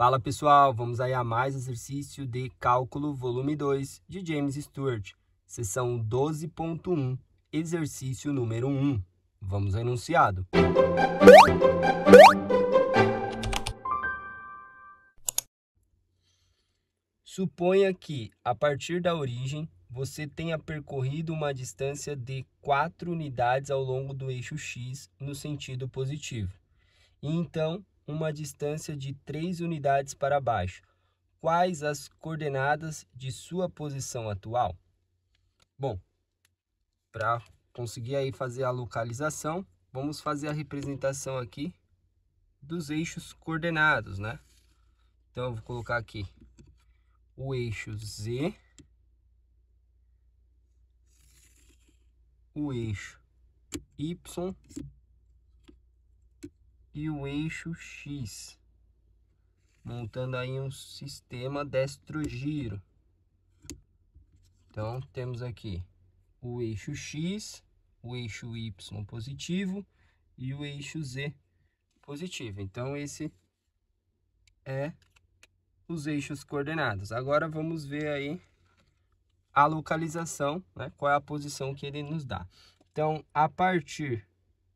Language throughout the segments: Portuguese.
Fala pessoal, vamos aí a mais exercício de cálculo volume 2 de James Stewart, sessão 12.1, exercício número 1. Vamos ao enunciado. Suponha que, a partir da origem, você tenha percorrido uma distância de 4 unidades ao longo do eixo x no sentido positivo. E então uma distância de 3 unidades para baixo. Quais as coordenadas de sua posição atual? Bom, para conseguir aí fazer a localização, vamos fazer a representação aqui dos eixos coordenados, né? Então eu vou colocar aqui o eixo Z, o eixo Y e o eixo X, montando aí um sistema destro-giro. Então, temos aqui o eixo X, o eixo Y positivo e o eixo Z positivo. Então, esse é os eixos coordenados. Agora, vamos ver aí a localização, né? qual é a posição que ele nos dá. Então, a partir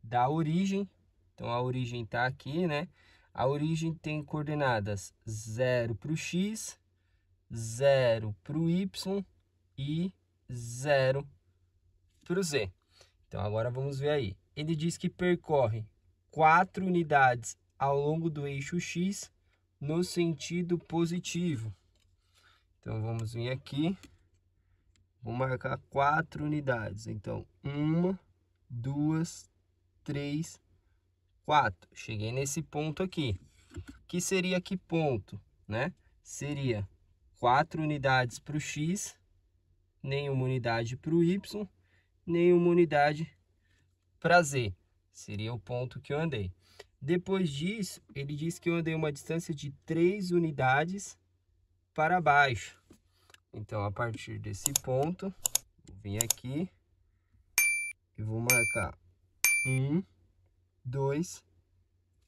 da origem, então a origem está aqui, né? A origem tem coordenadas 0 para o x, 0 para o y e 0 para o z. Então agora vamos ver aí. Ele diz que percorre 4 unidades ao longo do eixo x no sentido positivo. Então vamos vir aqui. Vou marcar 4 unidades. Então, uma, duas, três, 4. Cheguei nesse ponto aqui. Que seria que ponto, né? Seria 4 unidades para o X, nenhuma unidade para o Y, nenhuma unidade para Z. Seria o ponto que eu andei. Depois disso, ele diz que eu andei uma distância de 3 unidades para baixo. Então, a partir desse ponto, vou vir aqui e vou marcar 1, 2,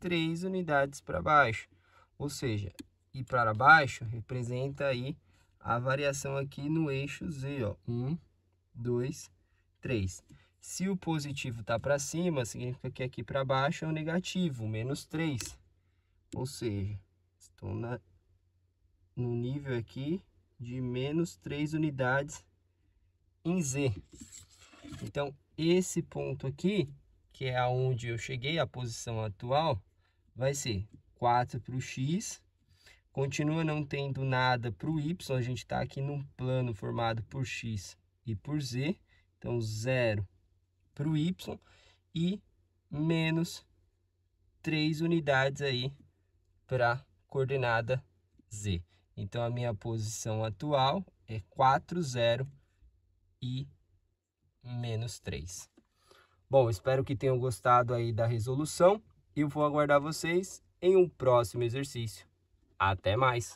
3 unidades para baixo. Ou seja, e para baixo representa aí a variação aqui no eixo Z, 1, 2, 3. Se o positivo está para cima, significa que aqui para baixo é o negativo, menos 3. Ou seja, estou na, no nível aqui de menos 3 unidades em Z. Então, esse ponto aqui que é aonde eu cheguei, a posição atual, vai ser 4 para o X, continua não tendo nada para o Y, a gente está aqui num plano formado por X e por Z, então 0 para o Y e menos 3 unidades aí para coordenada Z. Então, a minha posição atual é 4, 0 e menos 3. Bom, espero que tenham gostado aí da resolução e vou aguardar vocês em um próximo exercício. Até mais!